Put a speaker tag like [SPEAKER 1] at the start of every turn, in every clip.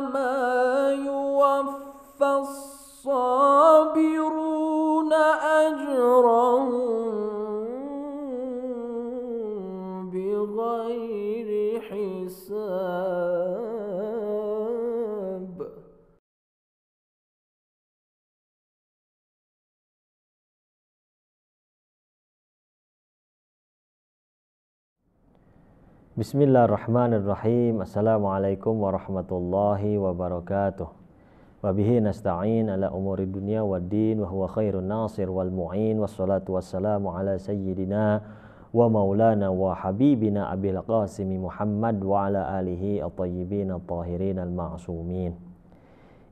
[SPEAKER 1] ما Bismillahirrahmanirrahim. Assalamualaikum warahmatullahi wabarakatuh. Wabihi nasta'in ala umuri dunia wa din wa huwa khairun nasir wal mu'in salatu wassalamu ala sayyidina wa maulana wa habibina abil qasimi Muhammad wa ala alihi at-tayyibin at-tahirin al maasumin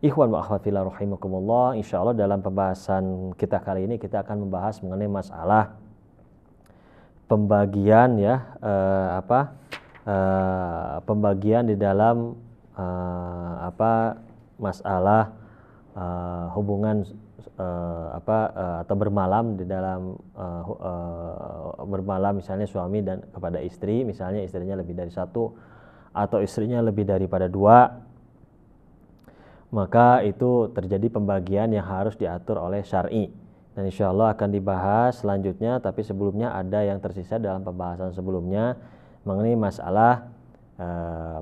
[SPEAKER 1] Ikhwan wa akhwatillah rahimakumullah. Insyaallah dalam pembahasan kita kali ini kita akan membahas mengenai masalah pembagian ya eh, apa uh, pembagian di dalam uh, apa masalah uh, hubungan uh, apa uh, atau bermalam di dalam uh, uh, bermalam misalnya suami dan kepada istri misalnya istrinya lebih dari satu atau istrinya lebih daripada dua maka itu terjadi pembagian yang harus diatur oleh syari dan insya Allah akan dibahas selanjutnya tapi sebelumnya ada yang tersisa dalam pembahasan sebelumnya mengenai masalah e,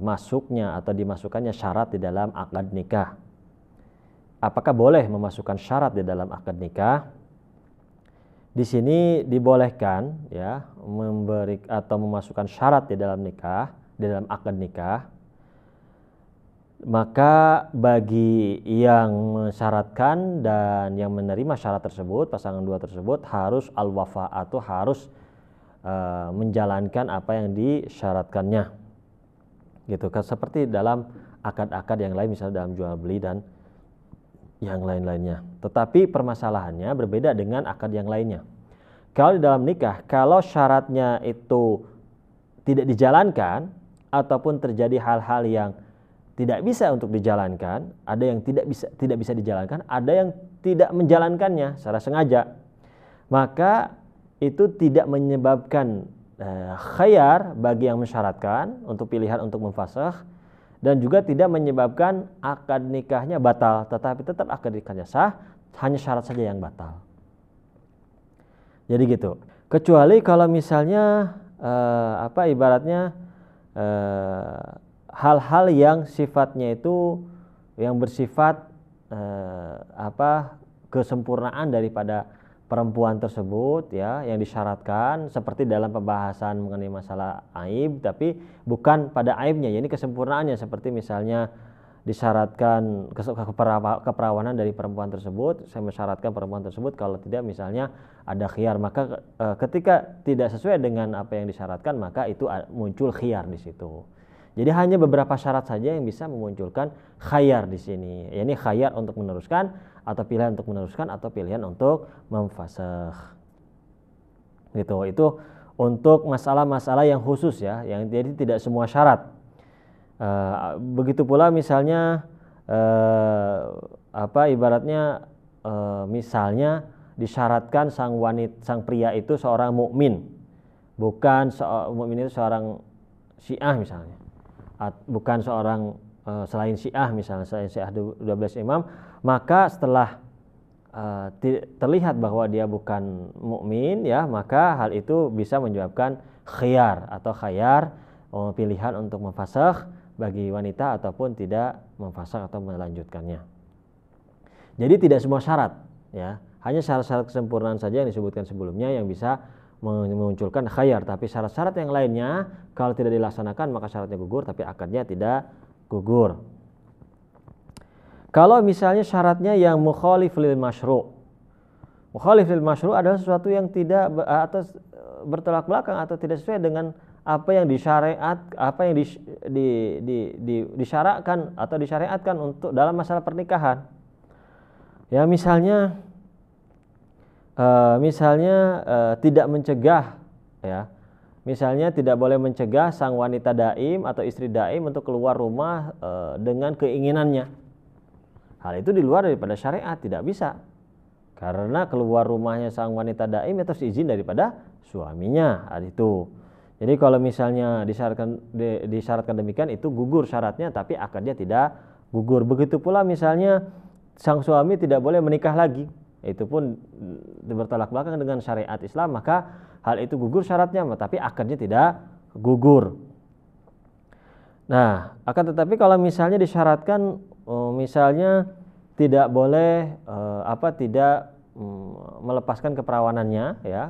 [SPEAKER 1] masuknya atau dimasukkannya syarat di dalam akad nikah. Apakah boleh memasukkan syarat di dalam akad nikah? Di sini dibolehkan ya memberi atau memasukkan syarat di dalam nikah, di dalam akad nikah. Maka bagi yang mensyaratkan dan yang menerima syarat tersebut, pasangan dua tersebut harus al-wafa atau harus Eh, menjalankan apa yang disyaratkannya gitu kan seperti dalam akad-akad yang lain misalnya dalam jual beli dan yang lain-lainnya tetapi permasalahannya berbeda dengan akad yang lainnya kalau di dalam nikah kalau syaratnya itu tidak dijalankan ataupun terjadi hal-hal yang tidak bisa untuk dijalankan ada yang tidak bisa tidak bisa dijalankan ada yang tidak menjalankannya secara sengaja maka itu tidak menyebabkan uh, khayar bagi yang mensyaratkan untuk pilihan untuk memfasakh dan juga tidak menyebabkan akad nikahnya batal tetapi tetap akad nikahnya sah hanya syarat saja yang batal jadi gitu kecuali kalau misalnya uh, apa ibaratnya eh, hal-hal uh, yang sifatnya itu yang bersifat uh, apa kesempurnaan daripada perempuan tersebut ya yang disyaratkan seperti dalam pembahasan mengenai masalah aib tapi bukan pada aibnya ya, ini kesempurnaannya seperti misalnya disyaratkan keperawanan dari perempuan tersebut saya mensyaratkan perempuan tersebut kalau tidak misalnya ada khiar maka eh, ketika tidak sesuai dengan apa yang disyaratkan maka itu muncul khiar di situ jadi hanya beberapa syarat saja yang bisa memunculkan khayar di sini. ini khayar untuk meneruskan atau pilihan untuk meneruskan atau pilihan untuk memfasakh. Gitu. Itu untuk masalah-masalah yang khusus ya, yang jadi tidak semua syarat. Eh, begitu pula misalnya eh, apa ibaratnya eh, misalnya disyaratkan sang wanita sang pria itu seorang mukmin bukan seorang mukmin itu seorang syiah misalnya bukan seorang eh, selain Syiah misalnya selain Syiah 12 imam maka setelah eh, terlihat bahwa dia bukan mukmin ya maka hal itu bisa menyebabkan khiyar atau khayar oh, pilihan untuk memfasakh bagi wanita ataupun tidak memfasakh atau melanjutkannya. Jadi tidak semua syarat ya, hanya syarat-syarat kesempurnaan saja yang disebutkan sebelumnya yang bisa memunculkan khayar tapi syarat-syarat yang lainnya kalau tidak dilaksanakan maka syaratnya gugur tapi akadnya tidak gugur kalau misalnya syaratnya yang mukhalif lil masyru mukhalif lil masyru adalah sesuatu yang tidak atau bertolak belakang atau tidak sesuai dengan apa yang disyariat apa yang di, di, di, di, disyarakan atau disyariatkan untuk dalam masalah pernikahan ya misalnya Eh, misalnya uh, tidak mencegah ya misalnya tidak boleh mencegah sang wanita daim atau istri daim untuk keluar rumah uh, dengan keinginannya hal itu di luar daripada syariat tidak bisa karena keluar rumahnya sang wanita daim itu ya, izin daripada suaminya hal itu jadi kalau misalnya disyaratkan disyaratkan demikian itu gugur syaratnya tapi akadnya tidak gugur begitu pula misalnya sang suami tidak boleh menikah lagi itu pun bertolak belakang dengan syariat Islam maka hal itu gugur syaratnya tapi akarnya tidak gugur nah akan tetapi kalau misalnya disyaratkan eh, misalnya tidak boleh eh, apa tidak mm, melepaskan keperawanannya ya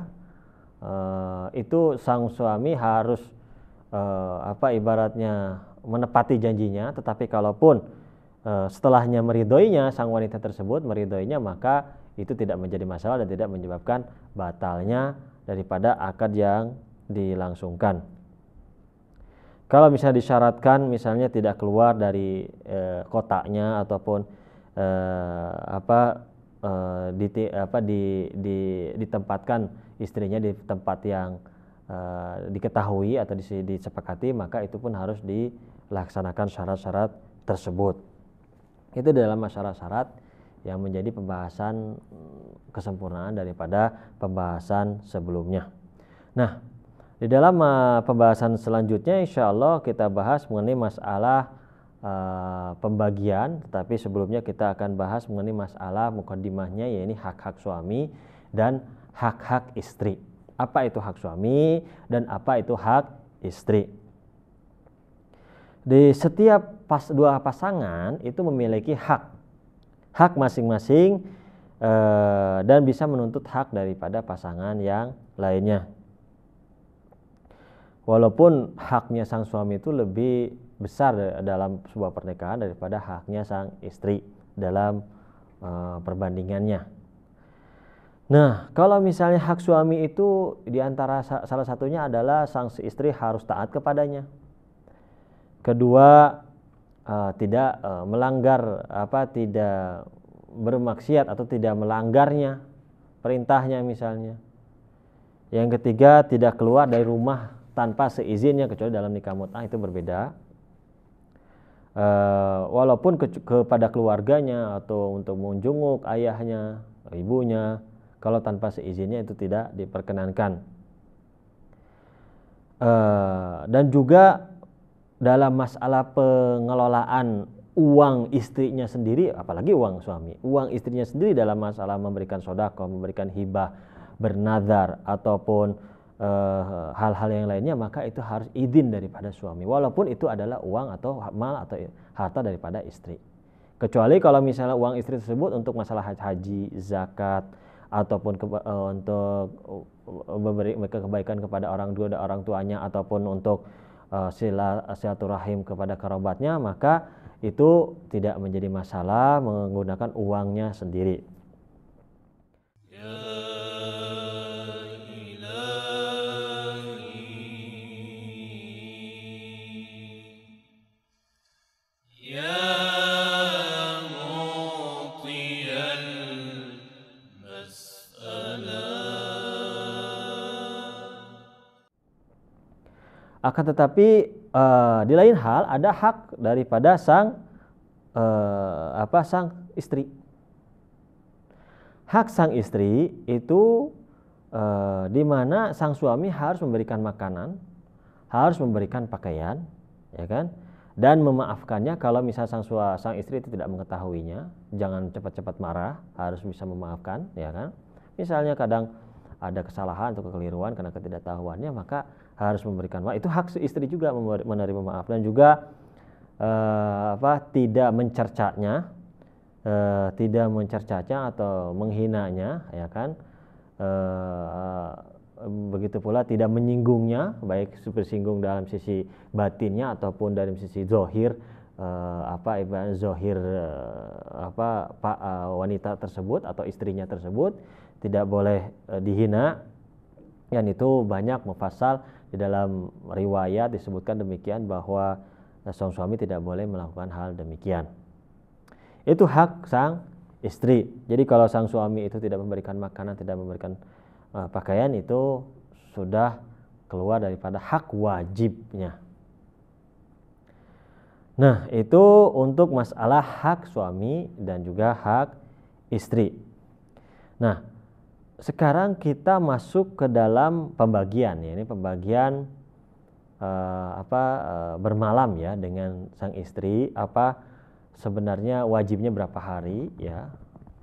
[SPEAKER 1] eh, itu sang suami harus apa ibaratnya menepati janjinya tetapi kalaupun setelahnya meridoinya sang wanita tersebut meridoinya maka itu tidak menjadi masalah dan tidak menyebabkan batalnya daripada akad yang dilangsungkan. Kalau misalnya disyaratkan misalnya tidak keluar dari e, kotaknya ataupun e, apa e, di apa di, di ditempatkan istrinya di tempat yang e, diketahui atau disepakati maka itu pun harus dilaksanakan syarat-syarat tersebut. Itu dalam syarat-syarat yang menjadi pembahasan mm, kesempurnaan daripada pembahasan sebelumnya. Nah, di dalam uh, pembahasan selanjutnya insya Allah kita bahas mengenai masalah uh, pembagian, tetapi sebelumnya kita akan bahas mengenai masalah mukadimahnya, yaitu hak-hak suami dan hak-hak istri. Apa itu hak suami dan apa itu hak istri? Di setiap pas, dua pasangan itu memiliki hak hak masing-masing e, dan bisa menuntut hak daripada pasangan yang lainnya. Walaupun haknya sang suami itu lebih besar dalam sebuah pernikahan daripada haknya sang istri dalam e, perbandingannya. Nah, kalau misalnya hak suami itu diantara salah satunya adalah sang istri harus taat kepadanya. Kedua, uh, tidak uh, melanggar apa tidak bermaksiat atau tidak melanggarnya perintahnya misalnya. Yang ketiga tidak keluar dari rumah tanpa seizinnya kecuali dalam nikah mut'ah itu berbeda. Uh, walaupun ke kepada keluarganya atau untuk menjenguk ayahnya, ibunya, kalau tanpa seizinnya itu tidak diperkenankan. Uh, dan juga dalam masalah pengelolaan uang istrinya sendiri, apalagi uang suami, uang istrinya sendiri dalam masalah memberikan sodako, memberikan hibah, bernadar, ataupun eh, hal-hal uh, yang lainnya, maka itu harus izin daripada suami. Walaupun itu adalah uang atau mal atau harta daripada istri. Kecuali kalau misalnya uang istri tersebut untuk masalah haji, zakat, ataupun ke, uh, eh, untuk eh, memberi kebaikan kepada orang tua dan orang tuanya, ataupun untuk Eh, silaturahim kepada kerabatnya maka itu tidak menjadi masalah menggunakan uangnya sendiri. Yeah. Akan tetapi uh, di lain hal ada hak daripada sang uh, apa sang istri. Hak sang istri itu uh, di mana sang suami harus memberikan makanan, harus memberikan pakaian, ya kan? Dan memaafkannya kalau misalnya sang sua, sang istri itu tidak mengetahuinya, jangan cepat-cepat marah, harus bisa memaafkan, ya kan? Misalnya kadang ada kesalahan atau kekeliruan karena ketidaktahuannya, maka harus memberikan maaf. Itu hak istri juga menerima maaf dan juga uh, apa tidak mencercanya, uh, eh, tidak mencercanya atau menghinanya, ya kan? Uh, begitu pula tidak menyinggungnya, baik super singgung dalam sisi batinnya ataupun dari sisi zohir uh, apa ibarat zohir uh, apa pak uh, wanita tersebut atau istrinya tersebut tidak boleh uh, dihina yang itu banyak mufassal di dalam riwayat disebutkan demikian bahwa eh, sang suami tidak boleh melakukan hal demikian. Itu hak sang istri. Jadi kalau sang suami itu tidak memberikan makanan, tidak memberikan uh, pakaian itu sudah keluar daripada hak wajibnya. Nah, itu untuk masalah hak suami dan juga hak istri. Nah, sekarang kita masuk ke dalam pembagian ya ini pembagian uh, apa uh, bermalam ya dengan sang istri apa sebenarnya wajibnya berapa hari ya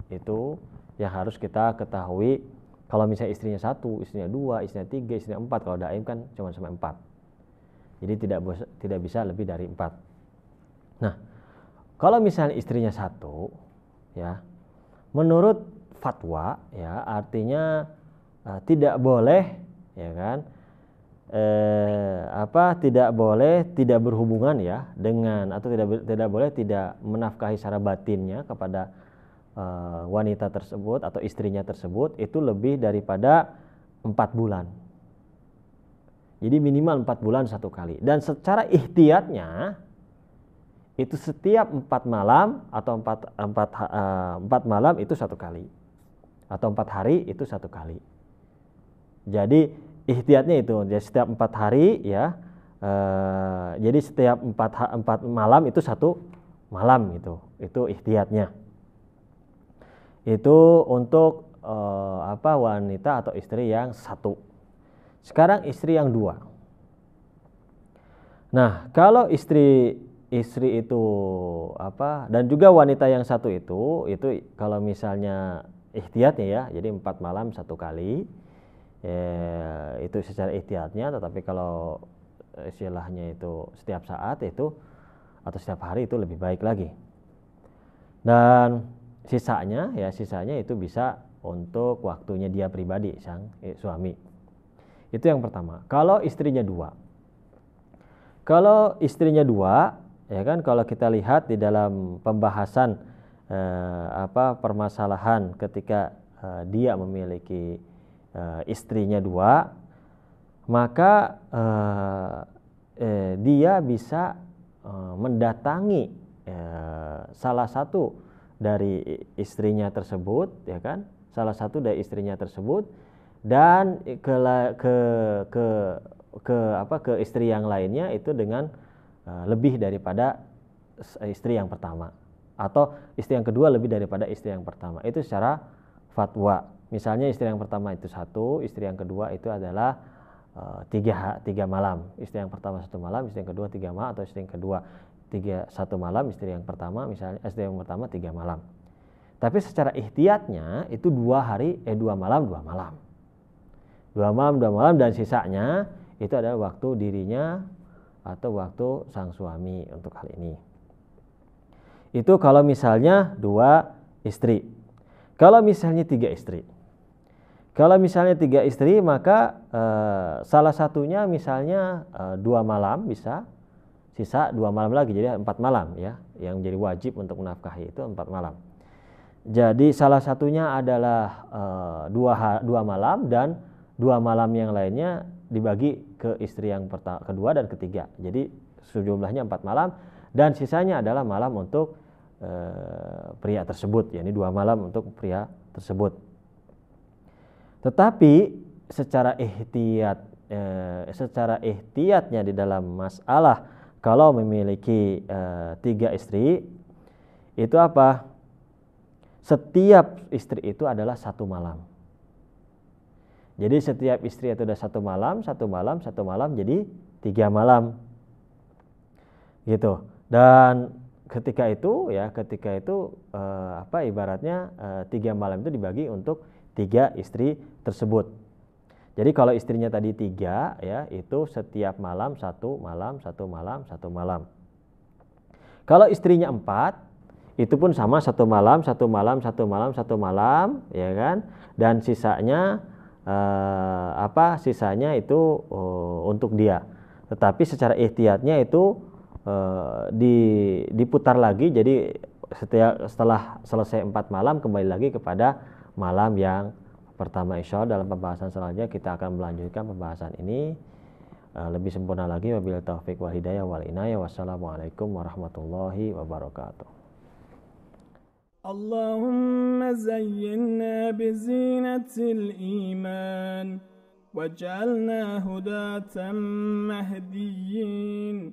[SPEAKER 1] itu yang harus kita ketahui kalau misalnya istrinya satu istrinya dua istrinya tiga istrinya empat kalau daim kan cuma sama empat jadi tidak tidak bisa lebih dari empat nah kalau misalnya istrinya satu ya menurut fatwa ya artinya uh, tidak boleh ya kan eh, apa tidak boleh tidak berhubungan ya dengan atau tidak tidak boleh tidak menafkahi secara batinnya kepada uh, wanita tersebut atau istrinya tersebut itu lebih daripada empat bulan jadi minimal empat bulan satu kali dan secara ikhtiatnya itu setiap empat malam atau empat, empat, eh, empat malam itu satu kali atau empat hari itu satu kali. Jadi ikhtiatnya itu, jadi setiap empat hari ya, eh, jadi setiap empat empat malam itu satu malam itu itu ikhtiatnya. Itu untuk eh, apa wanita atau istri yang satu. Sekarang istri yang dua. Nah kalau istri istri itu apa dan juga wanita yang satu itu itu kalau misalnya ihtiyatnya ya jadi empat malam satu kali ya, itu secara ikhtiatnya tetapi kalau istilahnya itu setiap saat itu atau setiap hari itu lebih baik lagi dan sisanya ya sisanya itu bisa untuk waktunya dia pribadi sang eh, suami itu yang pertama kalau istrinya dua kalau istrinya dua ya kan kalau kita lihat di dalam pembahasan eh, apa permasalahan ketika eh, dia memiliki eh, istrinya dua, maka eh, eh, dia bisa eh, mendatangi eh, salah satu dari istrinya tersebut, ya kan? Salah satu dari istrinya tersebut dan ke ke ke ke apa ke istri yang lainnya itu dengan uh, lebih daripada istri yang pertama atau istri yang kedua lebih daripada istri yang pertama itu secara fatwa misalnya istri yang pertama itu satu istri yang kedua itu adalah e, tiga tiga malam istri yang pertama satu malam istri yang kedua tiga malam atau istri yang kedua tiga satu malam istri yang pertama misalnya eh, istri yang pertama tiga malam tapi secara ikhtiatnya itu dua hari eh dua malam dua malam dua malam dua malam dan sisanya itu adalah waktu dirinya atau waktu sang suami untuk hal ini. Itu kalau misalnya dua istri. Kalau misalnya tiga istri. Kalau misalnya tiga istri maka e, salah satunya misalnya e, dua malam bisa, sisa dua malam lagi jadi empat malam ya yang jadi wajib untuk menafkahi itu empat malam. Jadi salah satunya adalah e, dua dua malam dan dua malam yang lainnya dibagi ke istri yang kedua dan ketiga. Jadi sejumlahnya empat malam dan sisanya adalah malam untuk e, pria tersebut yakni dua malam untuk pria tersebut tetapi secara ihtiyat e, eh, secara ihtiyatnya di dalam masalah kalau memiliki e, tiga istri itu apa setiap istri itu adalah satu malam jadi setiap istri itu ada satu malam, satu malam, satu malam, jadi tiga malam. Gitu. Dan ketika itu ya ketika itu eh, apa ibaratnya eh, tiga malam itu dibagi untuk tiga istri tersebut. Jadi kalau istrinya tadi tiga ya itu setiap malam satu malam satu malam satu malam. Kalau istrinya empat itu pun sama satu malam satu malam satu malam satu malam ya kan dan sisanya eh, apa sisanya itu eh, untuk dia tetapi secara ikhtiatnya itu Eh, di diputar lagi jadi setiap setelah selesai empat malam kembali lagi kepada malam yang pertama insya Allah dalam pembahasan selanjutnya kita akan melanjutkan pembahasan ini eh, lebih sempurna lagi wabillahi taufik wal hidayah wal inayah wassalamualaikum warahmatullahi wabarakatuh اللهم زينا بزينة iman wajalna hudatan mahdiyin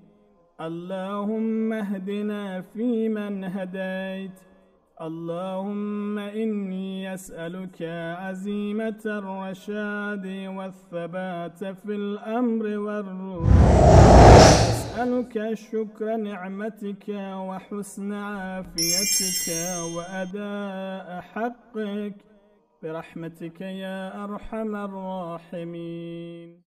[SPEAKER 1] اللهم اهدنا فيمن هديت اللهم إني أسألك عزيمة الرشاد والثبات في الأمر والرشد أسألك شكر نعمتك وحسن عافيتك وأداء حقك برحمتك يا أرحم الراحمين